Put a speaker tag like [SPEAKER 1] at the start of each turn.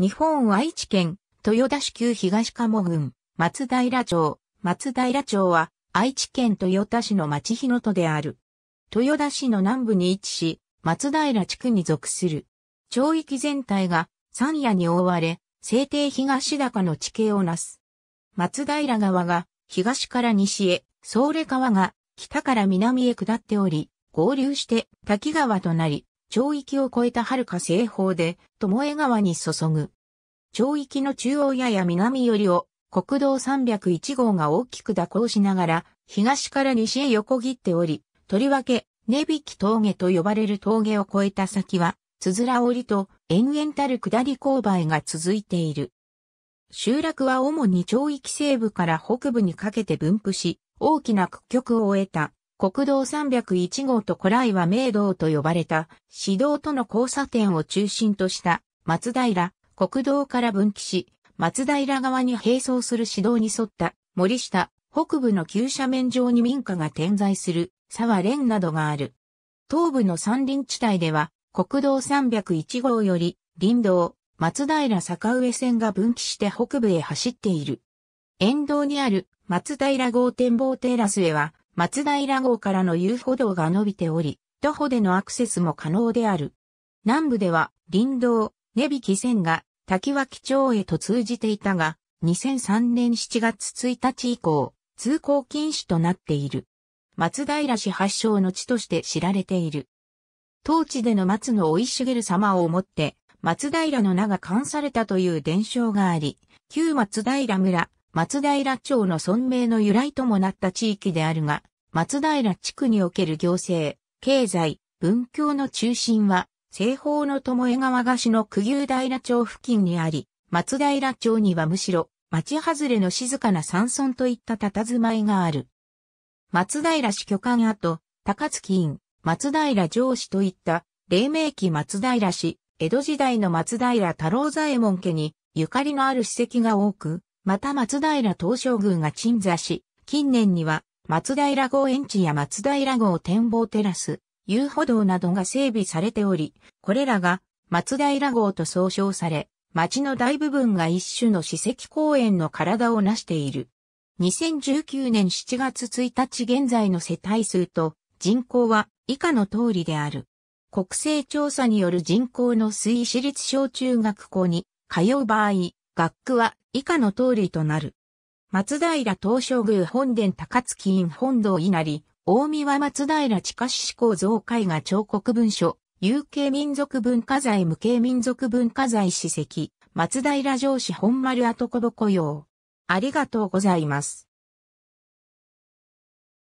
[SPEAKER 1] 日本愛知県、豊田市旧東鴨郡、松平町。松平町は、愛知県豊田市の町日野とである。豊田市の南部に位置し、松平地区に属する。町域全体が山野に覆われ、西定東高の地形をなす。松平川が東から西へ、総れ川が北から南へ下っており、合流して滝川となり、町域を超えた遥か西方で、巴川に注ぐ。町域の中央やや南寄りを、国道301号が大きく蛇行しながら、東から西へ横切っており、とりわけ、根引峠と呼ばれる峠を越えた先は、つづら折りと、延々たる下り勾配が続いている。集落は主に町域西部から北部にかけて分布し、大きな屈曲を終えた国道301号と古来は明道と呼ばれた、市道との交差点を中心とした松平、国道から分岐し、松平側に並走する市道に沿った森下、北部の急斜面上に民家が点在する沢連などがある。東部の山林地帯では、国道301号より林道、松平坂上線が分岐して北部へ走っている。沿道にある松平号展望テラスへは松平号からの遊歩道が伸びており、徒歩でのアクセスも可能である。南部では林道、根引線が滝脇町へと通じていたが、2003年7月1日以降、通行禁止となっている。松平市発祥の地として知られている。当地での松の生い茂る様をもって、松平の名が冠されたという伝承があり、旧松平村松平町の村名の由来ともなった地域であるが、松平地区における行政、経済、文教の中心は、西方の巴川菓子の九牛平町付近にあり、松平町にはむしろ、町外れの静かな山村といった佇まいがある。松平市巨漢跡、高槻院、松平城市といった、黎明期松平市、江戸時代の松平太郎左衛門家に、ゆかりのある史跡が多く、また松平東照宮が鎮座し、近年には松平号園地や松平号展望テラス、遊歩道などが整備されており、これらが松平号と総称され、町の大部分が一種の史跡公園の体を成している。2019年7月1日現在の世帯数と人口は以下の通りである。国勢調査による人口の推移私立小中学校に通う場合、学区は以下の通りとなる。松平東照宮本殿高槻院本堂稲荷、大見は松平地下志志向増絵が彫刻文書、有形民族文化財無形民族文化財史跡、松平城市本丸跡小ぼ用。ありがとうございます。